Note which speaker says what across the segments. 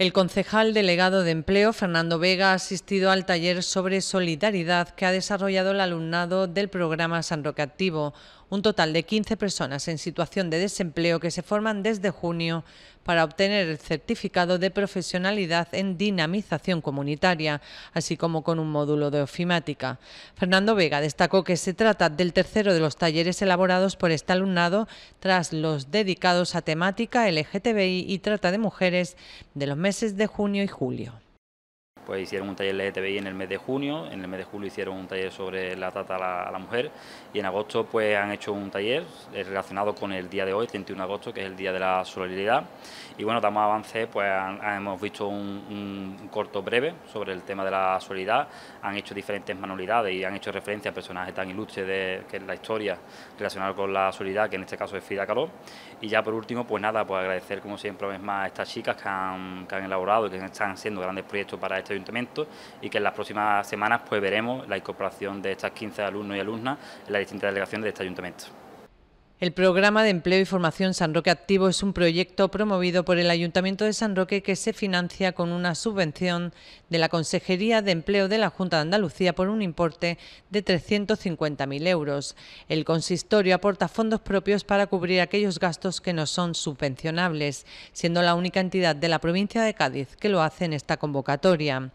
Speaker 1: El concejal delegado de empleo, Fernando Vega, ha asistido al taller sobre solidaridad que ha desarrollado el alumnado del programa San Roque Activo, un total de 15 personas en situación de desempleo que se forman desde junio para obtener el certificado de profesionalidad en dinamización comunitaria, así como con un módulo de ofimática. Fernando Vega destacó que se trata del tercero de los talleres elaborados por este alumnado tras los dedicados a temática LGTBI y trata de mujeres de los meses de junio y julio
Speaker 2: pues hicieron un taller de LGTBI en el mes de junio, en el mes de julio hicieron un taller sobre la trata a la, mujer y en agosto pues han hecho un taller eh, relacionado con el día de hoy, 31 de agosto, que es el Día de la Solidaridad. Y bueno, damos avance, pues hemos visto un, corto breve sobre el tema de la solidaridad, han hecho diferentes manualidades y han hecho referencia a personajes tan ilustres de, que es la historia relacionada con la solidaridad, que en este caso es Frida Kahlo. Y ya por último, pues nada, pues agradecer como siempre más a estas chicas que han, que han elaborado y que están haciendo grandes proyectos para este y que en las próximas semanas pues veremos la incorporación de estas 15 alumnos y alumnas en las distintas delegaciones de este ayuntamiento.
Speaker 1: El programa de empleo y formación San Roque Activo es un proyecto promovido por el Ayuntamiento de San Roque que se financia con una subvención de la Consejería de Empleo de la Junta de Andalucía por un importe de 350.000 euros. El consistorio aporta fondos propios para cubrir aquellos gastos que no son subvencionables, siendo la única entidad de la provincia de Cádiz que lo hace en esta convocatoria.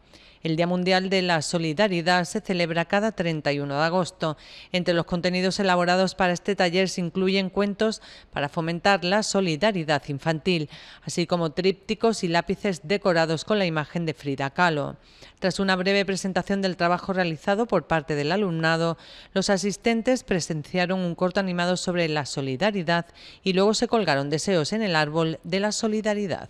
Speaker 1: El Día Mundial de la Solidaridad se celebra cada 31 de agosto. Entre los contenidos elaborados para este taller se incluyen cuentos para fomentar la solidaridad infantil, así como trípticos y lápices decorados con la imagen de Frida Kahlo. Tras una breve presentación del trabajo realizado por parte del alumnado, los asistentes presenciaron un corto animado sobre la solidaridad y luego se colgaron deseos en el árbol de la solidaridad.